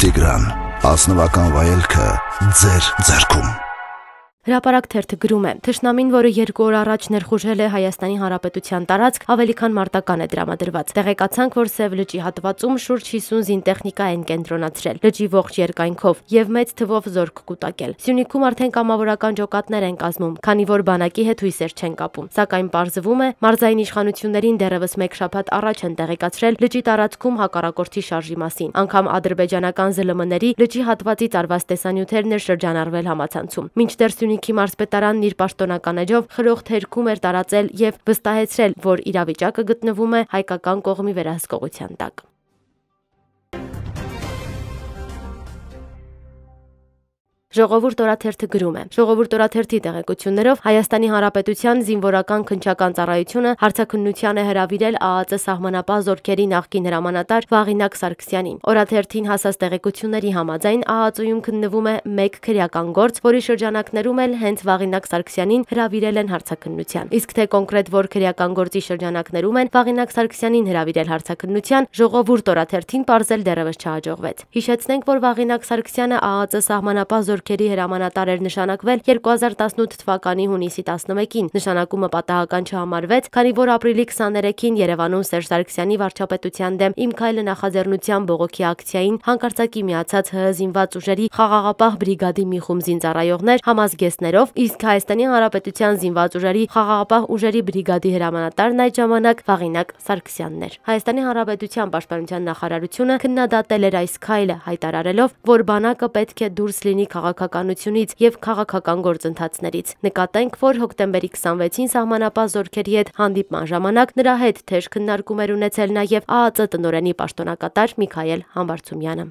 Տիգրան, ազնվական վայելքը ձեր ձեռքում։ Հրապարակ թերթը գրում է. Թշնամին, որը երկու օր առաջ ներխուժել է Հայաստանի Հանրապետության տարածք, ավելի քան մարտական է դրամադրված։ Տեղեկացանք, որ Սև լճի հատվածում շուրջ 50 զինտեխնիկա են կենտրոնացրել լճի ողջ երկայնքով եւ մեծ թվով զորք կուտակել։ Սյունիքում արդեն կամավորական ջոկատներ են կազմում, քանի որ բանակի հետ հույսեր չեն կապում։ Սակայն պարզվում է, մարզային իշխանություններին դեռևս մեկ շաբաթ առաջ են տեղեկացրել լճի տարածքում հակառակորդի շարժի մասին։ Անկամ ադրբեջանական ԶԼՄ-ների լճի հատվածից արված տեսանյութերն էլ շրջանառվել համացանցում։ Մինչդեռ Սյունիքի մարզպետարանն իր պաշտոնական էջով խրող թերքում էր տարածել եւ վստահեցրել, որ իրավիճակը գտնվում է հայկական կողմի վերահսկողության տակ։ Ժողովուրդ օրաթերթը գրում է. Ժողովուրդ օրաթերթի տեղեկություններով Հայաստանի Հանրապետության զինվորական քնչական ծառայությունը հարցակնության է հրավիրել ԱԱԾ սահմանապահ զորքերի նախկին հրամանատար Վաղինակ Սարգսյանին։ Օրաթերթին հասած տեղեկությունների համաձայն ԱԱԾ-ում քննվում է 1 քրեական գործ, որի շրջանակներում էլ հենց Վաղինակ Սարգսյանին հրավիրել են հարցակնության։ Իսկ թե կոնկրետ որ քրեական գործի շրջանակներում են Վաղինակ Սարգսյանին հրավիրել հարցակնության, ժողովուրդ օրաթերթին բարձել դեռևս չհաջողվեց։ Հիշեցնենք, որ Վաղինակ Սարգսյանը ԱԱԾ սահմանապահ զորքերի գրքերի հրամանատար էր նշանակվել 2018 թվականի հունիսի 11-ին։ Նշանակումը պատահական չհամարվեց, քանի որ ապրիլի 23-ին Երևանում Սերժ Սարգսյանի վարչապետության դեմ Իմ քայլը նախաձեռնության բողոքի ակցիային հանկարծակի միացած ՀՀ զինված ուժերի խաղաղապահ բրիգադի մի խումբ զինծառայողներ համազգեստներով, իսկ Հայաստանի Հանրապետության զինված ուժերի խաղաղապահ ուժերի բրիգադի հրամանատարն այդ ժամանակ Վաղինակ Սարգսյանն էր։ Հայաստանի Հանրապետության Պաշտպանության նախարարությունը քննադատել էր այս քայլը, հայտարարելով, որ բանակը պետք է դուրս լինի քաղաք քաղաքականությունից եւ քաղաքական գործընթացներից։ Նկատենք, որ հոկտեմբերի 26-ին սահմանապահ զորքերի հետ հանդիպման ժամանակ նրա հետ թեժ քննարկում էր ունեցել նաեւ ԱԱԾ տնօրենի պաշտոնակատար Միքայել Համբարձումյանը։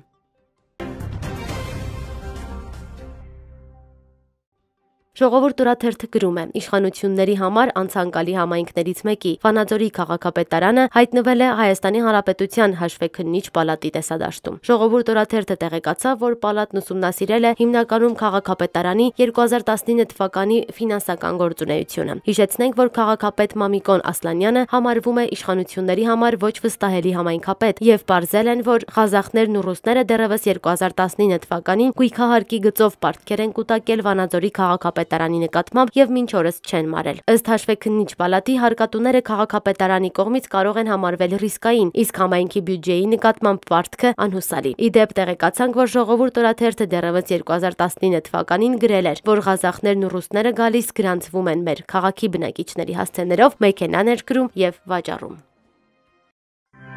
Ժողովուրդ օրաթերթը գրում է. իշխանությունների համար անցանկալի համայնքներից մեկի Վանաձորի քաղաքապետարանը հայտնվել է Հայաստանի Հանրապետության հաշվեկնիչ պալատի տեսադաշտում։ Ժողովուրդ օրաթերթը տեղեկացավ, որ պալատն ուսումնասիրել է հիմնականում քաղաքապետարանի 2019 թվականի ֆինանսական գործունեությունը։ Հիշեցնենք, որ քաղաքապետ Մամիկոն Ասլանյանը համարվում է իշխանությունների համար ոչ վստահելի համայնքապետ եւ ողջել են, որ ղազախներն ու ռուսները դեռևս 2019 թվականին գույքահարկի գծով պարտքեր են կուտակել Վանաձորի քաղաքապետ քաղաքապետարանի նկատմամբ եւ մինչ օրս չեն մարել։ Ըստ հաշվեկնիչ պալատի հարկատուները քաղաքապետարանի կողմից կարող են համարվել ռիսկային, իսկ համայնքի բյուջեի նկատմամբ վարձքը անհուսալի։ Իդեպ տեղեկացանք, որ ժողովուրդ օրաթերթը դեռևս 2019 թվականին գրել էր, որ ղազախներն ու ռուսները գալիս գրանցվում են մեր քաղաքի բնակիչների հասցեներով, մեքենաներ գրում եւ վաճառում։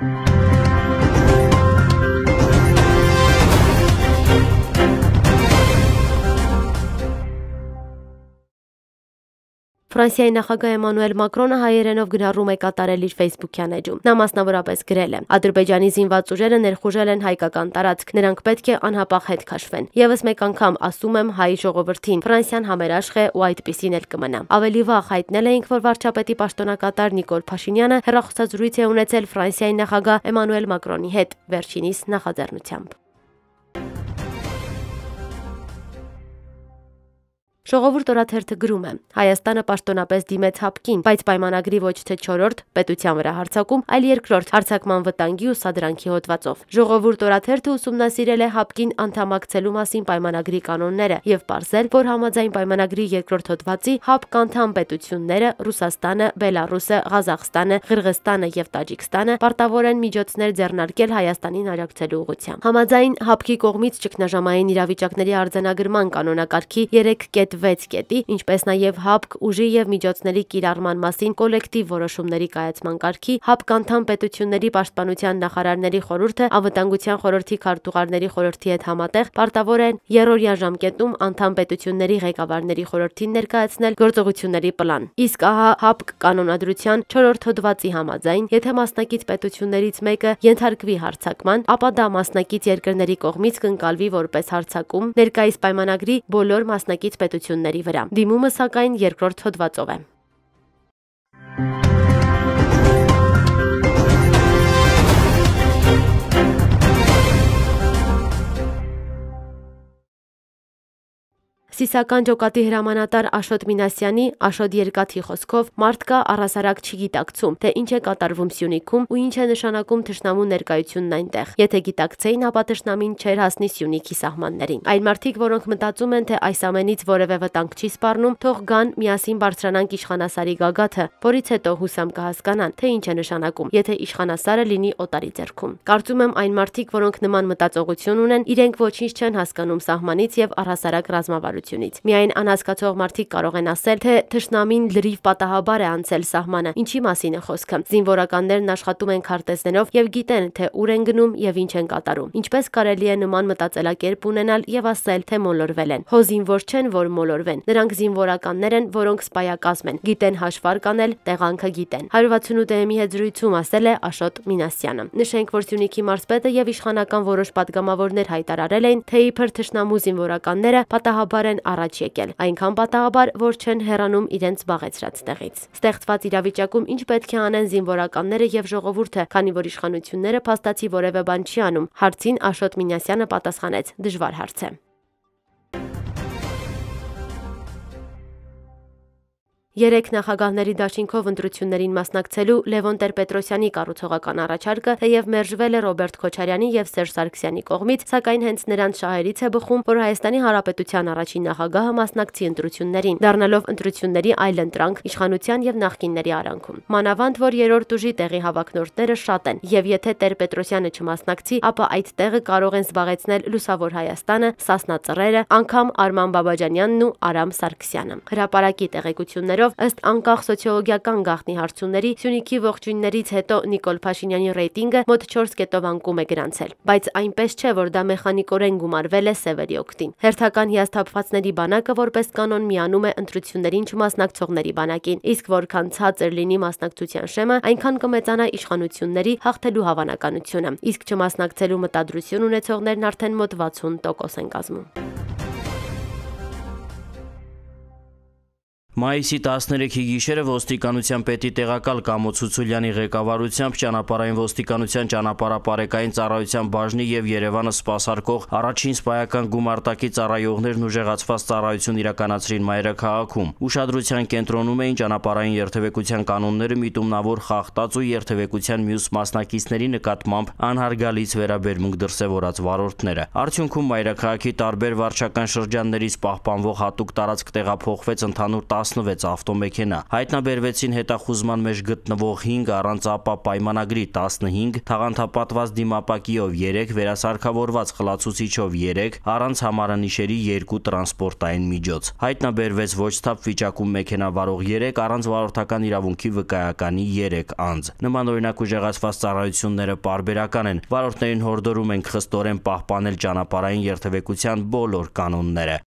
Thank you Ֆրանսիայի նախագահ Էմանուել Մակրոնը հայերենով գնահատում է կատարել իր Facebook-յան էջում։ Նա մասնավորապես գրել է. Ադրբեջանի զինված ուժերը ներխուժել են հայկական տարածք, նրանք պետք է անհապաղ հետ քաշվեն։ Եվս մեկ անգամ ասում եմ հայ ժողովրդին, Ֆրանսիան համերաշխ է ու այդպեսին էլ կմնա։ Ավելի վաղ հայտնել էինք, որ վարչապետի պաշտոնակատար Նիկոլ Փաշինյանը հերախոսազրույց է ունեցել Ֆրանսիայի նախագահ Էմանուել Մակրոնի հետ վերջինիս նախաձեռնությամբ։ Ժողովուրդ օրաթերթը գրում է. Հայաստանը պաշտոնապես դիմեց հապկին, բայց պայմանագրի ոչ թե 4-րդ պետության վրա հարցակում, այլ երկրորդ հարցակման վտանգի ու սադրանքի հոդվածով։ Ժողովուրդ օրաթերթը ուսումնասիրել է հապկին անդամակցելու մասին պայմանագրի կանոնները եւ ողջել, որ համաձայն պայմանագրի երկրորդ հոդվածի հապկ անդամ պետությունները Ռուսաստանը, Բելարուսը, Ղազախստանը, Ղրղստանը եւ Տաջիկստանը պարտավոր են միջոցներ ձեռնարկել Հայաստանին աջակցելու ուղղությամբ։ Համաձայն հապկի կողմից ճգնաժամային իրավիճակների արձանագրման կանոնակարգի 3 կետ այդ 6 կետի, ինչպես նաև ՀԱՊԿ ուժի եւ միջոցների կիրառման մասին կոլեկտիվ որոշումների կայացման կարգի, ՀԱՊԿ անդամ պետությունների պաշտպանության նախարարների խորհուրդը անվտանգության խորհրդի քարտուղարների խորհրդի հետ համատեղ պարտավոր են երրորդյա ժամկետում անդամ պետությունների ղեկավարների խորհրդին ներկայացնել գործողությունների պլան։ Իսկ ահա ՀԱՊԿ կանոնադրության 4-րդ հոդվածի համաձայն, եթե մասնակից պետություններից մեկը ենթարկվի հարցակման, ապա դա մասնակից երկրների կողմից կընկալվի որպես հարցակում ներկայիս պայմանագրի բոլոր մասնակից պետությունների իրադարձությունների վրա։ Դիմումը սակայն երկրորդ հոդվածով է։ Thank you Սիսական ջոկատի հրամանատար Աշոտ Մինասյանի, Աշոտ Երկաթի խոսքով մարդ կա առասարակ չգիտակցում, թե ինչ է կատարվում Սյունիքում ու ինչ է նշանակում թշնամու ներկայությունն այնտեղ։ Եթե գիտակցեին, ապա թշնամին չէր հասնի Սյունիքի սահմաններին։ Այն մարդիկ, որոնք մտածում են, թե այս ամենից որևէ վտանգ չի սպառնում, թող գան միասին բարձրանանք իշխանասարի գագաթը, որից հետո հուսամ կհասկանան, թե ինչ է նշանակում, եթե իշխանասարը լինի օտարի ձեռքում։ Կարծում եմ այն մարդիկ, որոնք նման մտածողություն ունեն, իրենք ոչինչ չեն հասկանում սահմանից եւ առասարակ ռազմավարություն արտահայտությունից։ Միայն անհասկացող մարդիկ կարող են ասել, թե թշնամին լրիվ պատահաբար է անցել սահմանը։ Ինչի մասին է խոսքը։ Զինվորականներն աշխատում են քարտեզներով եւ գիտեն, թե ուր են գնում եւ ինչ են կատարում։ Ինչպես կարելի է նման մտածելակերպ ունենալ եւ ասել, թե մոլորվել են։ Հո զինվոր չեն, որ մոլորվեն։ Նրանք զինվորականներ են, որոնք սպայակազմ են, գիտեն հաշվարկ անել, տեղանքը գիտեն։ 168 DM-ի հետ զրույցում ասել է Աշոտ Մինասյանը։ Նշենք, որ Սյունիքի մարզպետը եւ իշխանական որոշ падգամավորներ հայտարարել են, թե իբր թշնամու զինվորականները պատահաբար են առաջ եկել, այնքան պատահաբար, որ չեն հեռանում իրենց զբաղեցրած տեղից։ Ստեղծված իրավիճակում ինչ պետք է անեն զինվորականները եւ ժողովուրդը, քանի որ իշխանությունները փաստացի որևէ բան չի անում։ Հարցին Աշոտ Մինասյանը պատասխանեց. դժվար հարց է։ Երեք նախագահների դաշինքով ընտրություններին մասնակցելու Լևոն Տեր-Պետրոսյանի կառուցողական առաջարկը թեև մերժվել է Ռոբերտ Քոչարյանի եւ Սերժ Սարգսյանի կողմից, սակայն հենց նրանց շահերից է բխում, որ Հայաստանի Հանրապետության առաջին նախագահը մասնակցի ընտրություններին, դառնալով ընտրությունների այլ ընտրանք իշխանության եւ նախկինների արանքում։ Մանավանդ որ երրորդ ուժի տեղի հավակնորդները շատ են, եւ եթե Տեր-Պետրոսյանը չմասնակցի, ապա այդ տեղը կարող են զբաղեցնել Լուսավոր Հայաստանը, Սասնա ծռերը, անգամ Արման Բաբաջանյանն ու Արամ Սարգսյանը։ Հրապարակի տեղեկություններով Այսօրով ըստ անկախ սոցիոլոգիական գաղտնի հարցումների Սյունիքի ողջույններից հետո Նիկոլ Փաշինյանի ռեյտինգը մոտ 4 կետով անկում է գրանցել, բայց այնպես չէ, որ դա մեխանիկորեն գումարվել է Սևերի օկտին։ Հերթական հիասթափվածների բանակը որպես կանոն միանում է ընտրություններին չմասնակցողների բանակին, իսկ որքան ցածր լինի մասնակցության շեմը, այնքան կմեծանա իշխանությունների հաղթելու հավանականությունը։ Իսկ չմասնակցելու մտադրություն ունեցողներն արդեն մոտ 60% են կազմում։ Մայիսի 13-ի գիշերը ոստիկանության պետի տեղակալ Կամո Ցուցուլյանի ղեկավարությամբ ճանապարհային ոստիկանության ճանապարհապարեկային ծառայության բաժնի եւ Երևանը սպասարկող առաջին սպայական գումարտակի ծառայողներն ուժեղացված ծառայություն իրականացրին Մայրաքաղաքում։ Ուշադրության կենտրոնում էին ճանապարհային երթևեկության կանոնները միտումնավոր խախտած ու երթևեկության մյուս մասնակիցների նկատմամբ անհարգալից վերաբերմունք դրսևորած վարորդները։ Արդյունքում Մայրաքաղաքի տարբեր վարչական շրջաններից պահպանվող հատուկ տարածք տեղափոխվեց ընդհանուր 16 ավտոմեքենա։ Հայտնաբերվեցին հետախուզման մեջ գտնվող 5 առանց ապա պայմանագրի 15 թաղանթապատված դիմապակիով 3 վերասարքավորված խլացուցիչով 3 առանց համարանիշերի 2 տրանսպորտային միջոց։ Հայտնաբերվեց ոչ ստապ վիճակում մեքենա վարող 3 առանց վարորդական իրավունքի վկայականի 3 անձ։ Նման օրինակ ուժեղացված ծառայությունները պարբերական են։ Վարորդներին հորդորում ենք խստորեն պահպանել ճանապարհային երթևեկության բոլոր կանոնները։